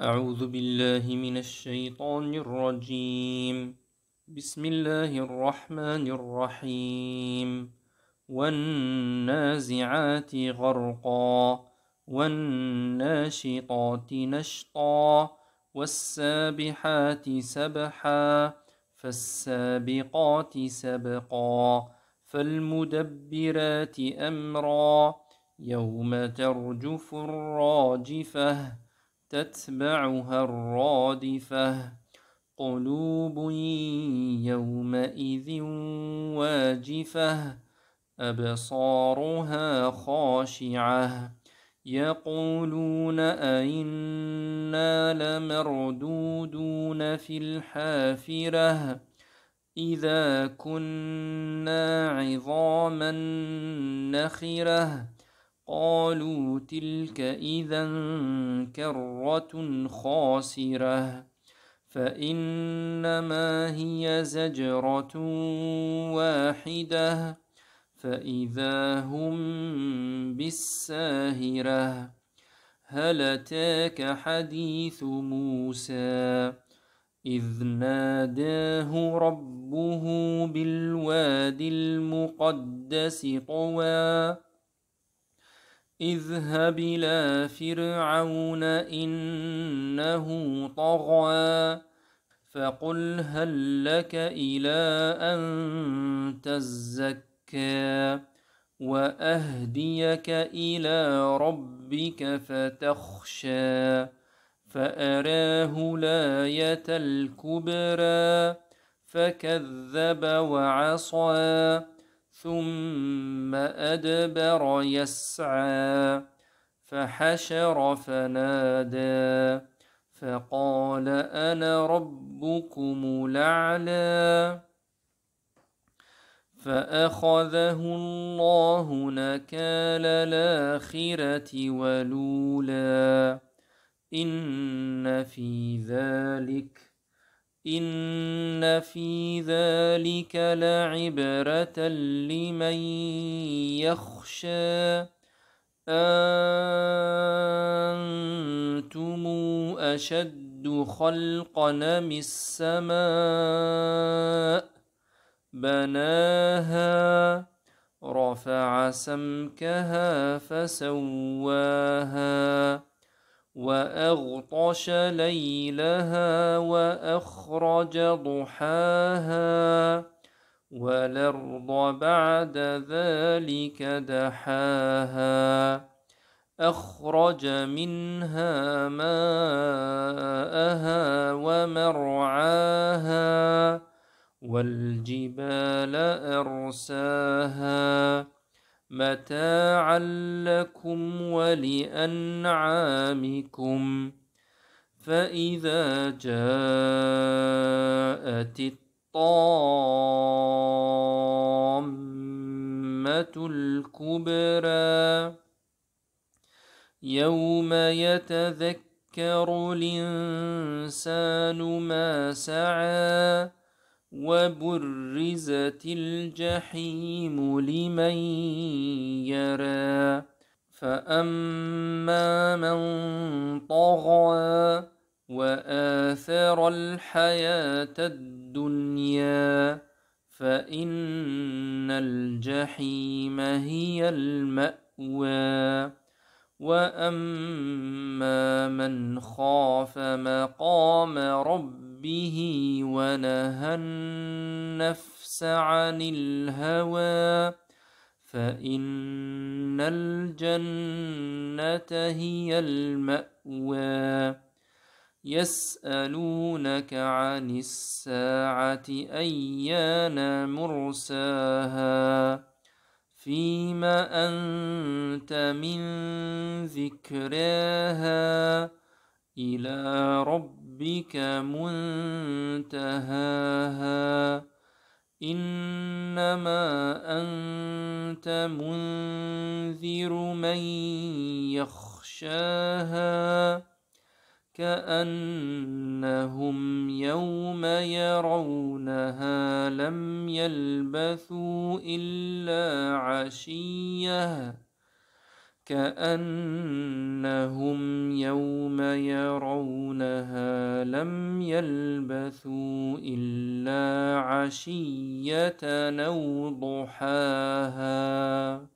أعوذ بالله من الشيطان الرجيم بسم الله الرحمن الرحيم والنازعات غرقا والناشطات نشطا والسابحات سبحا فالسابقات سبقا فالمدبرات أمرا يوم ترجف الراجفة تتبعها الرادفة قلوب يومئذ واجفة أبصارها خاشعة يقولون أئنا لمردودون في الحافرة إذا كنا عظاما نخره قالوا تلك إذا كرة خاسرة فإنما هي زجرة واحدة فإذا هم بالساهرة هل أتاك حديث موسى إذ ناداه ربه بالوادي المقدس طوى اذهب إلى فرعون إنه طغى فقل هل لك إلى أن تزكى وأهديك إلى ربك فتخشى فأراه الآية الكبرى فكذب وعصى ثم أدبر يسعى فحشر فنادى فقال أنا ربكم الأعلى فأخذه الله نكال الآخرة ولولا إن في ذلك إن في ذلك لعبرة لمن يخشى أنتم أشد خلقا من السماء بناها رفع سمكها فسواها وأغطش ليلها وأخرج ضحاها والأرض بعد ذلك دحاها أخرج منها ماءها ومرعاها والجبال أرساها متاعا لكم ولأنعامكم فإذا جاءت الطامة الكبرى يوم يتذكر الإنسان ما سعى وبرزت الجحيم لمن يرى فأما من طغى وآثر الحياة الدنيا فإن الجحيم هي المأوى وأما من خاف مقام ربه به ونهى النفس عن الهوى فإن الجنة هي المأوى يسألونك عن الساعة أيان مرساها فيما أنت من ذكراها إلى رب ربك منتهاها انما انت منذر من يخشاها كانهم يوم يرونها لم يلبثوا الا عشيه كأنهم يوم يرونها لم يلبثوا إلا عشية أو ضحاها